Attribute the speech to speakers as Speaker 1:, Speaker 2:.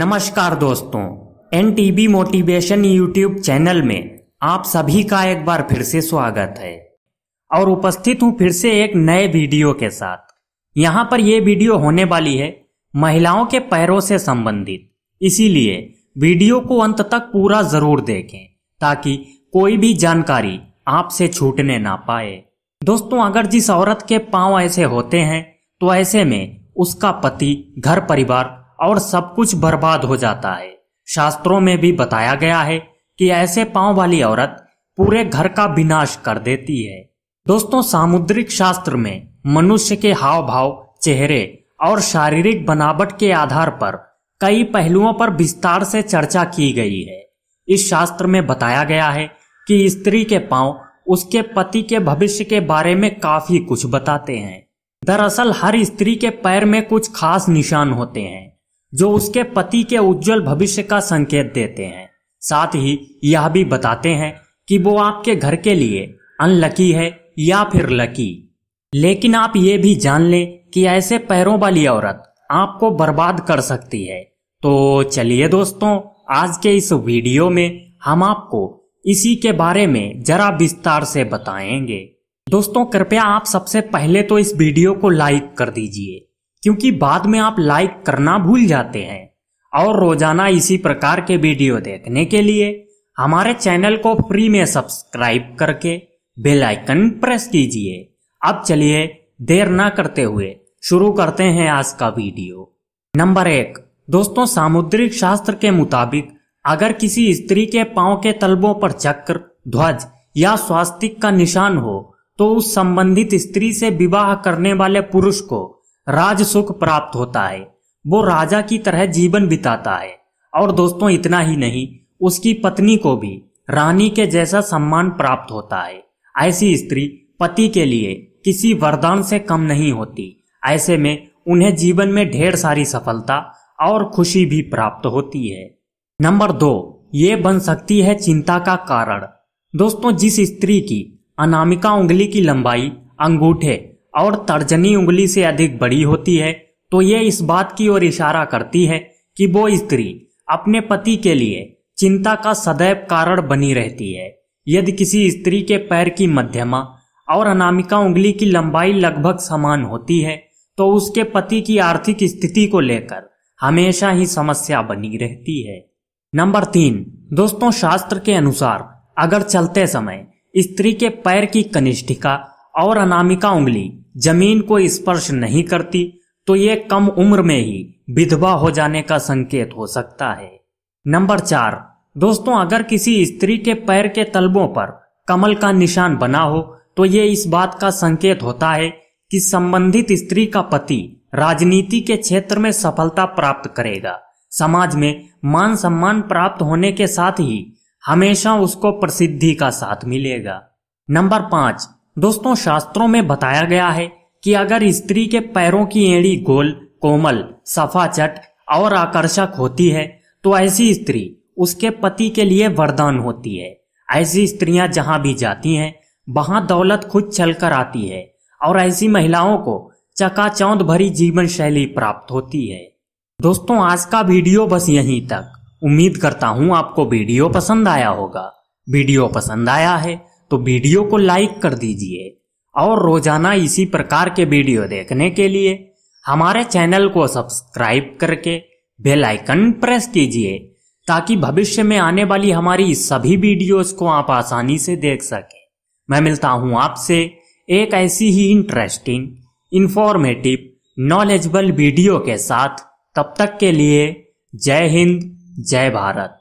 Speaker 1: नमस्कार दोस्तों N motivation YouTube channel में आप सभी का एक बार फिर से स्वागत है और उपस्थित हूं फिर से एक नए वीडियो के साथ यहां पर यह वीडियो होने वाली है महिलाओं के पैरों से संबंधित इसीलिए वीडियो को अंत तक पूरा जरूर देखें ताकि कोई भी जानकारी आपसे छूटने ना पाए दोस्तों अगर जिस औरत के पांव ऐसे होते हैं तो ऐसे में उसका पति घर परिवार और सब कुछ बर्बाद हो जाता है शास्त्रों में भी बताया गया है कि ऐसे पांव वाली औरत पूरे घर का विनाश कर देती है दोस्तों सामुद्रिक शास्त्र में मनुष्य के हाव भाव चेहरे और शारीरिक बनावट के आधार पर कई पहलुओं पर विस्तार से चर्चा की गई है इस शास्त्र में बताया गया है कि स्त्री के पांव उसके पति के भविष्य के बारे में काफी कुछ बताते हैं दरअसल हर स्त्री के पैर में कुछ खास निशान होते हैं जो उसके पति के उज्जवल भविष्य का संकेत देते हैं साथ ही यह भी बताते हैं कि वो आपके घर के लिए अनलकी है या फिर लकी लेकिन आप ये भी जान लें कि ऐसे पैरों वाली औरत आपको बर्बाद कर सकती है तो चलिए दोस्तों आज के इस वीडियो में हम आपको इसी के बारे में जरा विस्तार से बताएंगे दोस्तों कृपया आप सबसे पहले तो इस वीडियो को लाइक कर दीजिए क्योंकि बाद में आप लाइक करना भूल जाते हैं और रोजाना इसी प्रकार के वीडियो देखने के लिए हमारे चैनल को फ्री में सब्सक्राइब करके बेल आइकन प्रेस कीजिए अब चलिए देर ना करते हुए शुरू करते हैं आज का वीडियो नंबर एक दोस्तों सामुद्रिक शास्त्र के मुताबिक अगर किसी स्त्री के पांव के तलबों पर चक्र ध्वज या स्वास्तिक का निशान हो तो उस संबंधित स्त्री से विवाह करने वाले पुरुष को राजसुख प्राप्त होता है वो राजा की तरह जीवन बिताता है और दोस्तों इतना ही नहीं उसकी पत्नी को भी रानी के जैसा सम्मान प्राप्त होता है ऐसी स्त्री पति के लिए किसी वरदान से कम नहीं होती ऐसे में उन्हें जीवन में ढेर सारी सफलता और खुशी भी प्राप्त होती है नंबर दो ये बन सकती है चिंता का कारण दोस्तों जिस स्त्री की अनामिका उंगली की लंबाई अंगूठे और तर्जनी उंगली से अधिक बड़ी होती है तो ये इस बात की ओर इशारा करती है कि वो स्त्री अपने पति के लिए चिंता का सदैव कारण बनी रहती है यदि किसी स्त्री के पैर की मध्यमा और अनामिका उंगली की लंबाई लगभग समान होती है तो उसके पति की आर्थिक स्थिति को लेकर हमेशा ही समस्या बनी रहती है नंबर तीन दोस्तों शास्त्र के अनुसार अगर चलते समय स्त्री के पैर की कनिष्ठिका और अनामिका उंगली जमीन को स्पर्श नहीं करती तो ये कम उम्र में ही विधवा हो जाने का संकेत हो सकता है नंबर चार दोस्तों अगर किसी स्त्री के पैर के तलबों पर कमल का निशान बना हो तो ये इस बात का संकेत होता है कि संबंधित स्त्री का पति राजनीति के क्षेत्र में सफलता प्राप्त करेगा समाज में मान सम्मान प्राप्त होने के साथ ही हमेशा उसको प्रसिद्धि का साथ मिलेगा नंबर पांच दोस्तों शास्त्रों में बताया गया है कि अगर स्त्री के पैरों की एड़ी गोल कोमल सफाचट और आकर्षक होती है तो ऐसी स्त्री उसके पति के लिए वरदान होती है ऐसी स्त्रियां जहां भी जाती हैं वहां दौलत खुद चल कर आती है और ऐसी महिलाओं को चकाचौंध भरी जीवन शैली प्राप्त होती है दोस्तों आज का वीडियो बस यहीं तक उम्मीद करता हूं आपको वीडियो पसंद आया होगा वीडियो पसंद आया है तो वीडियो को लाइक कर दीजिए और रोजाना इसी प्रकार के वीडियो देखने के लिए हमारे चैनल को सब्सक्राइब करके बेल आइकन प्रेस कीजिए ताकि भविष्य में आने वाली हमारी सभी वीडियोस को आप आसानी से देख सके मैं मिलता हूं आपसे एक ऐसी ही इंटरेस्टिंग इंफॉर्मेटिव नॉलेजबल वीडियो के साथ तब तक के लिए जय हिंद जय भारत